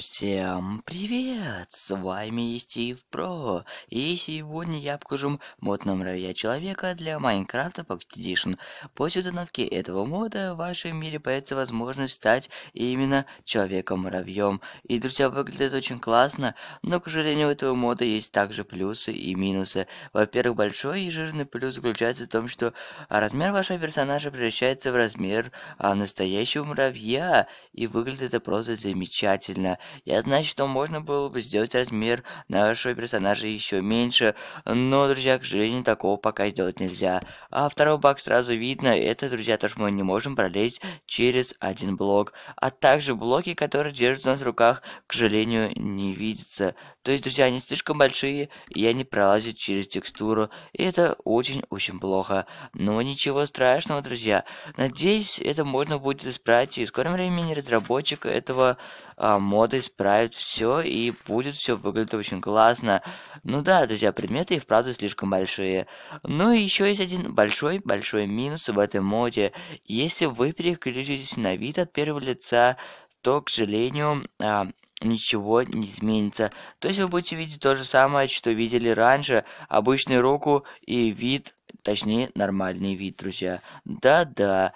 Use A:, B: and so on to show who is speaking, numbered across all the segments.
A: Всем привет! С вами Стив Про, и сегодня я покажу мод на муравья человека для Майнкрафта Pocket Edition. После установки этого мода в вашем мире появится возможность стать именно человеком-муравьем. И, друзья, выглядит очень классно, но, к сожалению, у этого мода есть также плюсы и минусы. Во-первых, большой и жирный плюс заключается в том, что размер вашего персонажа превращается в размер а, настоящего муравья, и выглядит это просто замечательно. Я знаю, что можно было бы сделать размер нашего персонажа еще меньше, но, друзья, к сожалению, такого пока сделать нельзя. А второй баг сразу видно, это, друзья, то, что мы не можем пролезть через один блок. А также блоки, которые держатся у нас в руках, к сожалению, не видятся. То есть, друзья, они слишком большие, и они пролазят через текстуру. И это очень-очень плохо. Но ничего страшного, друзья. Надеюсь, это можно будет исправить, и в скором времени разработчик этого а, мода исправит все, и будет все выглядеть очень классно. Ну да, друзья, предметы и вправду слишком большие. Ну и еще есть один большой-большой минус в этом моде. Если вы переключитесь на вид от первого лица, то, к сожалению, а, ничего не изменится. То есть вы будете видеть то же самое, что видели раньше. Обычную руку и вид, точнее, нормальный вид, друзья. Да-да.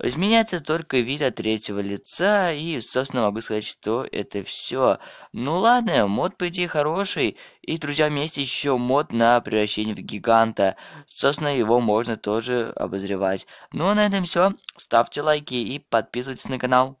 A: Изменяется только вид от третьего лица, и, собственно, могу сказать, что это все. Ну ладно, мод, по идее, хороший, и, друзья, у меня есть еще мод на превращение в гиганта. Собственно, его можно тоже обозревать. Ну, а на этом все. Ставьте лайки и подписывайтесь на канал.